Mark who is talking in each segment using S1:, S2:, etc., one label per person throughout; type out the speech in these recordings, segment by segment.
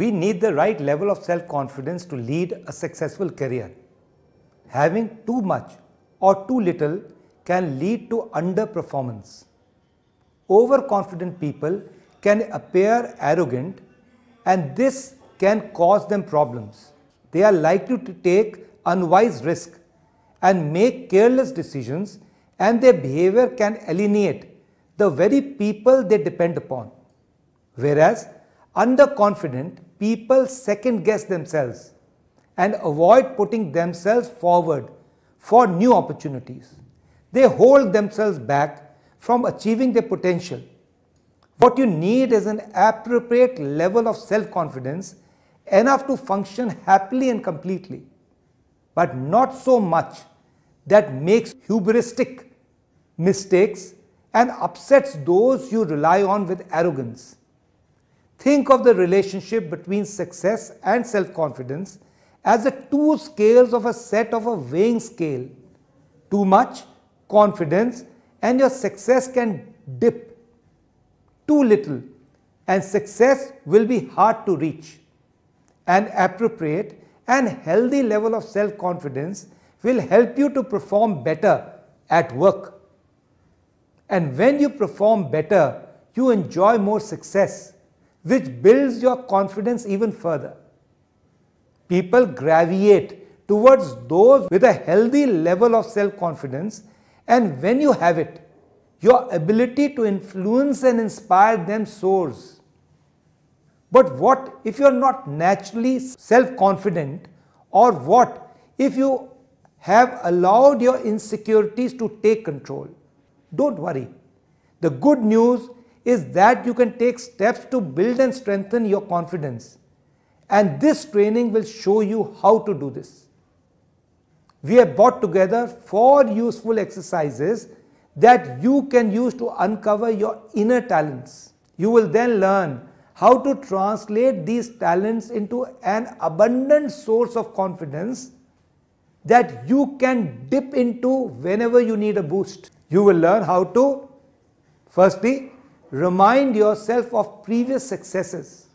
S1: we need the right level of self-confidence to lead a successful career. Having too much or too little can lead to underperformance. Overconfident people can appear arrogant and this can cause them problems. They are likely to take unwise risks and make careless decisions and their behavior can alienate the very people they depend upon. Whereas Underconfident people second guess themselves and avoid putting themselves forward for new opportunities. They hold themselves back from achieving their potential. What you need is an appropriate level of self confidence enough to function happily and completely, but not so much that makes hubristic mistakes and upsets those you rely on with arrogance. Think of the relationship between success and self-confidence as the two scales of a set of a weighing scale. Too much confidence and your success can dip. Too little and success will be hard to reach. An appropriate and healthy level of self-confidence will help you to perform better at work. And when you perform better, you enjoy more success which builds your confidence even further. People gravitate towards those with a healthy level of self-confidence and when you have it, your ability to influence and inspire them soars. But what if you are not naturally self-confident or what if you have allowed your insecurities to take control? Don't worry. The good news is that you can take steps to build and strengthen your confidence. And this training will show you how to do this. We have brought together four useful exercises that you can use to uncover your inner talents. You will then learn how to translate these talents into an abundant source of confidence that you can dip into whenever you need a boost. You will learn how to, firstly, remind yourself of previous successes.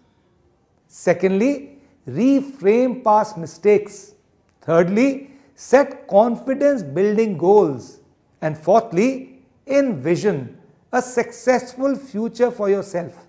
S1: Secondly, reframe past mistakes. Thirdly, set confidence building goals. And fourthly, envision a successful future for yourself.